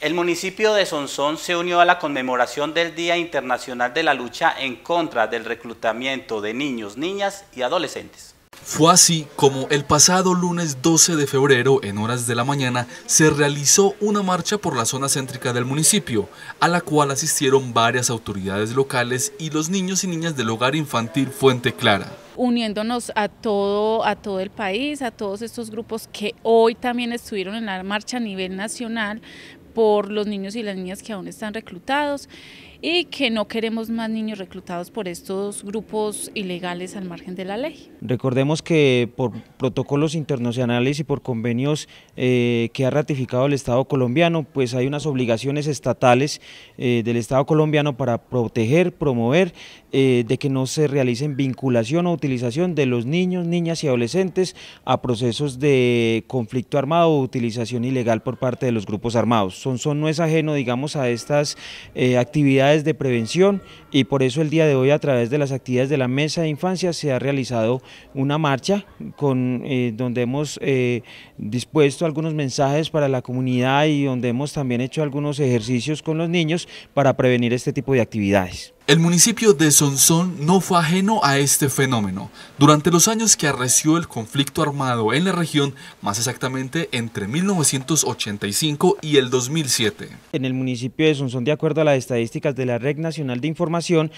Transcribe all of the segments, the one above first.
El municipio de Sonsón se unió a la conmemoración del Día Internacional de la Lucha en contra del reclutamiento de niños, niñas y adolescentes. Fue así como el pasado lunes 12 de febrero, en horas de la mañana, se realizó una marcha por la zona céntrica del municipio, a la cual asistieron varias autoridades locales y los niños y niñas del hogar infantil Fuente Clara uniéndonos a todo, a todo el país, a todos estos grupos que hoy también estuvieron en la marcha a nivel nacional por los niños y las niñas que aún están reclutados y que no queremos más niños reclutados por estos grupos ilegales al margen de la ley. Recordemos que por protocolos internacionales y por convenios eh, que ha ratificado el Estado colombiano, pues hay unas obligaciones estatales eh, del Estado colombiano para proteger, promover, eh, de que no se realicen vinculación o utilización de los niños, niñas y adolescentes a procesos de conflicto armado o utilización ilegal por parte de los grupos armados. Son, son no es ajeno, digamos, a estas actividades de prevención y por eso el día de hoy a través de las actividades de la Mesa de Infancia se ha realizado una marcha con eh, donde hemos eh, dispuesto algunos mensajes para la comunidad y donde hemos también hecho algunos ejercicios con los niños para prevenir este tipo de actividades. El municipio de Sonsón no fue ajeno a este fenómeno. Durante los años que arreció el conflicto armado en la región, más exactamente entre 1985 y el 2007. En el municipio de Sonsón, de acuerdo a las estadísticas de la Red Nacional de Información,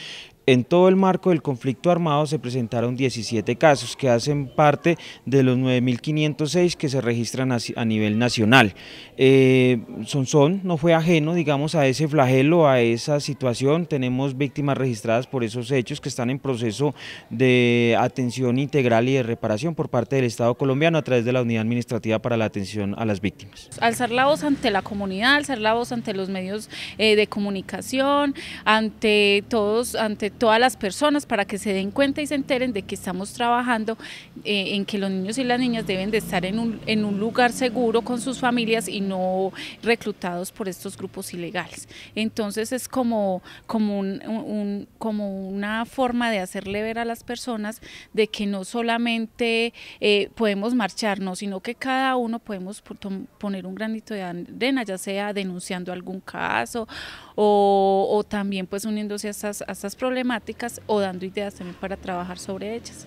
en todo el marco del conflicto armado se presentaron 17 casos que hacen parte de los 9.506 que se registran a nivel nacional. Eh, Sonsón no fue ajeno, digamos, a ese flagelo, a esa situación. Tenemos víctimas registradas por esos hechos que están en proceso de atención integral y de reparación por parte del Estado colombiano a través de la Unidad Administrativa para la Atención a las Víctimas. Alzar la voz ante la comunidad, alzar la voz ante los medios eh, de comunicación, ante todos, ante todas las personas para que se den cuenta y se enteren de que estamos trabajando eh, en que los niños y las niñas deben de estar en un, lugar seguro con sus familias y no reclutados por estos grupos ilegales. Entonces es como, como un como una forma de hacerle ver a las personas de que no solamente eh, podemos marcharnos, sino que cada uno podemos poner un granito de arena, ya sea denunciando algún caso o, también pues uniéndose a estas, a estas problemáticas o dando ideas también para trabajar sobre ellas.